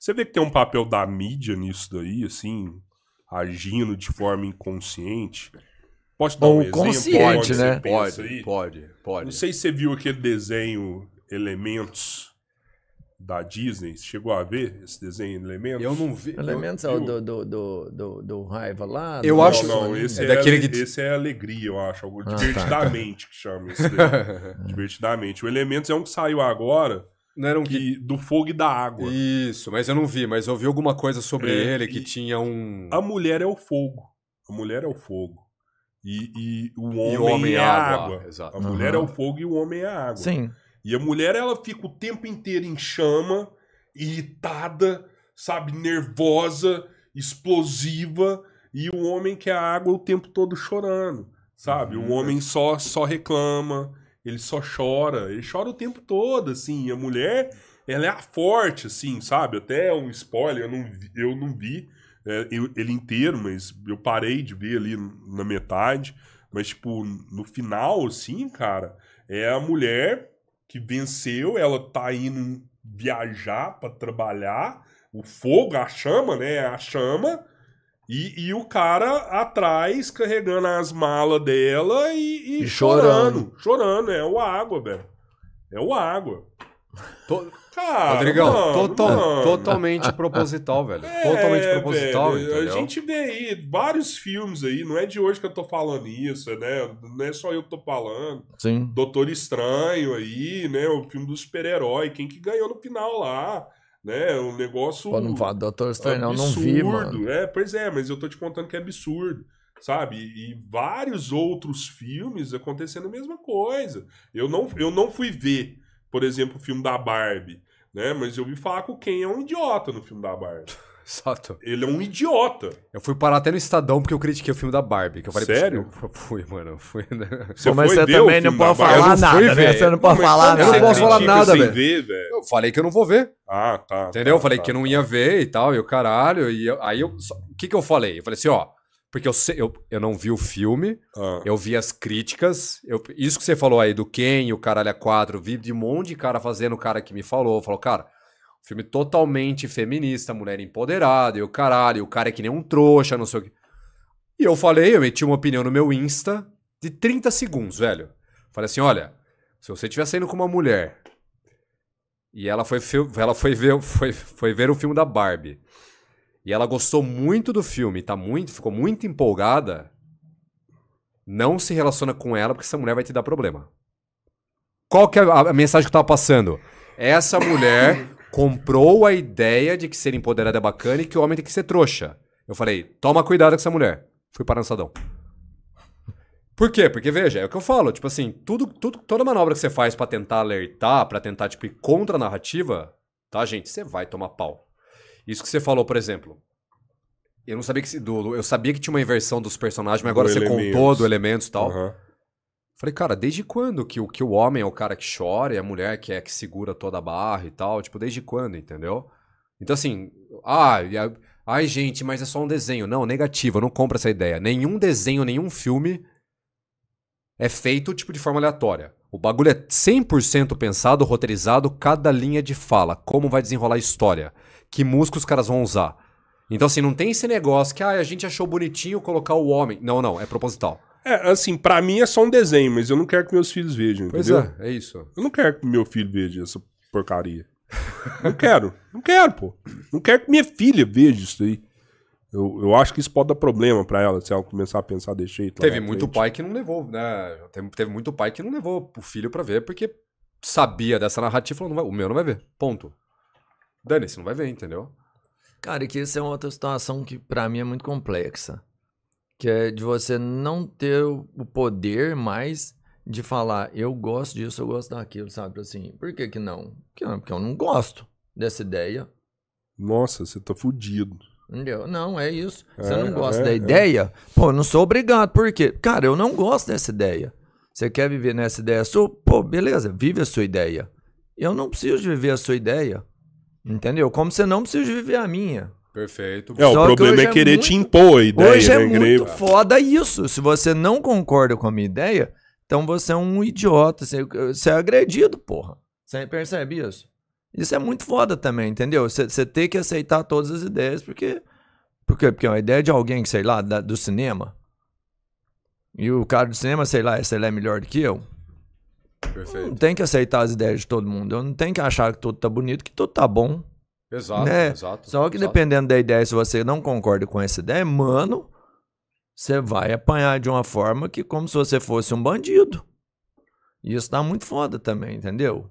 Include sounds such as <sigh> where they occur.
Você vê que tem um papel da mídia nisso daí, assim, agindo de forma inconsciente? Pode dar um exemplo? Consciente, pode, né? Pode, aí? pode, pode. Não sei se você viu aquele desenho Elementos da Disney. Você chegou a ver esse desenho Elementos? Eu não vi. Elementos é o do, do, do, do, do Raiva lá? Eu acho. Não, esse é, é daquele que... esse é Alegria, eu acho. Algo ah, divertidamente tá, tá. que chama esse <laughs> Divertidamente. O Elementos é um que saiu agora não era um que, que... Do fogo e da água. Isso, mas eu não vi, mas ouvi alguma coisa sobre é, ele que tinha um. A mulher é o fogo. A mulher é o fogo. E, e o, homem e o homem é, é a água. água. Exato. A uhum. mulher é o fogo e o homem é a água. Sim. E a mulher, ela fica o tempo inteiro em chama, irritada, sabe, nervosa, explosiva. E o homem que é a água o tempo todo chorando, sabe? Uhum. O homem só, só reclama ele só chora, ele chora o tempo todo, assim. A mulher, ela é a forte, assim, sabe? Até é um spoiler, eu não vi, eu não vi é, eu, ele inteiro, mas eu parei de ver ali na metade. Mas, tipo, no final, assim, cara, é a mulher que venceu, ela tá indo viajar para trabalhar, o fogo, a chama, né? A chama e, e o cara atrás carregando as malas dela e, e, e chorando. chorando. é o água, velho. É o água. Cara, Rodrigão, mano, mano. totalmente proposital, velho. É, totalmente proposital. Velho, a gente vê aí vários filmes aí, não é de hoje que eu tô falando isso, né? Não é só eu que tô falando. Sim. Doutor Estranho aí, né? O filme do super-herói, quem que ganhou no final lá? né? É um negócio. Pô, não fala Doutor Estranho, não, não vi, mano. É, pois é, mas eu tô te contando que é absurdo. Sabe? E, e vários outros filmes acontecendo a mesma coisa. Eu não, eu não fui ver, por exemplo, o filme da Barbie, né? Mas eu vi falar que o Ken é um idiota no filme da Barbie. Exato. Ele é um idiota. Eu fui parar até no Estadão porque eu critiquei o filme da Barbie. Que eu falei Sério? Pra... Eu fui, mano. fui, né? Você mas você também não pode falar nada, né? Você não pode falar nada. Eu não posso falar nada, velho. Eu falei que eu não vou ver. Ah, tá. tá Entendeu? Tá, eu falei tá, que eu não tá. ia ver e tal, e o caralho. E eu, aí eu. O que, que eu falei? Eu falei assim, ó. Porque eu, sei, eu, eu não vi o filme, ah. eu vi as críticas. Eu, isso que você falou aí do Ken, o Caralho é a 4, vi de um monte de cara fazendo, o cara que me falou, falou, cara, Filme totalmente feminista, mulher empoderada, e o caralho, o cara é que nem um trouxa, não sei o que. E eu falei, eu meti uma opinião no meu Insta de 30 segundos, velho. Falei assim, olha, se você estiver saindo com uma mulher e ela foi, ela foi ver, foi, foi ver o filme da Barbie e ela gostou muito do filme, tá muito, ficou muito empolgada, não se relaciona com ela porque essa mulher vai te dar problema. Qual que é a mensagem que eu tava passando? Essa mulher <coughs> comprou a ideia de que ser empoderado é bacana e que o homem tem que ser trouxa. Eu falei, toma cuidado com essa mulher. Fui para lançadão. Por quê? Porque, veja, é o que eu falo. Tipo assim, tudo, tudo, toda manobra que você faz para tentar alertar, para tentar, tipo, ir contra a narrativa, tá, gente? Você vai tomar pau. Isso que você falou, por exemplo. Eu não sabia que... Do, eu sabia que tinha uma inversão dos personagens, mas agora do você elementos. contou do elementos e tal. Uhum. Falei, cara, desde quando que o, que o homem é o cara que chora e a mulher que é que segura toda a barra e tal? Tipo, desde quando, entendeu? Então, assim, ah, ai, gente, mas é só um desenho. Não, negativo, eu não compro essa ideia. Nenhum desenho, nenhum filme é feito, tipo, de forma aleatória. O bagulho é 100% pensado, roteirizado, cada linha de fala, como vai desenrolar a história, que música os caras vão usar. Então, assim, não tem esse negócio que ah, a gente achou bonitinho colocar o homem. Não, não, é proposital. É, assim, para mim é só um desenho, mas eu não quero que meus filhos vejam, pois entendeu? é, é isso. Eu não quero que meu filho veja essa porcaria. não quero, não quero, pô. Não quero que minha filha veja isso aí. Eu, eu acho que isso pode dar problema para ela, se ela começar a pensar desse jeito. Teve né? muito pai que não levou, né? Teve, teve muito pai que não levou o filho para ver, porque sabia dessa narrativa e falou, vai, o meu não vai ver, ponto. Dane-se, não vai ver, entendeu? Cara, e que essa é uma outra situação que para mim é muito complexa que é de você não ter o poder mais de falar, eu gosto disso, eu gosto daquilo, sabe? Assim, por que que não? Porque eu não gosto dessa ideia. Nossa, você tá fudido. Entendeu? Não, é isso. Você é, não gosta é, da é. ideia? É. Pô, não sou obrigado. Por quê? Cara, eu não gosto dessa ideia. Você quer viver nessa ideia sua? Pô, beleza, vive a sua ideia. Eu não preciso de viver a sua ideia. Entendeu? Como você não precisa de viver a minha. Perfeito. É, Só o problema é, é querer é muito... te impor a ideia. Hoje é né? muito foda isso. Se você não concorda com a minha ideia, então você é um idiota. Você, você é agredido, porra. Você percebe isso? Isso é muito foda também, entendeu? Você, você tem que aceitar todas as ideias, porque. Porque, porque é uma ideia de alguém que, sei lá, da, do cinema. E o cara do cinema, sei lá, se ele é melhor do que eu. Perfeito. Não tem que aceitar as ideias de todo mundo. Eu não tenho que achar que tudo tá bonito, que tudo tá bom. Exato, né? exato. Só que exato. dependendo da ideia, se você não concorda com essa ideia, mano, você vai apanhar de uma forma que como se você fosse um bandido. E isso tá muito foda também, entendeu?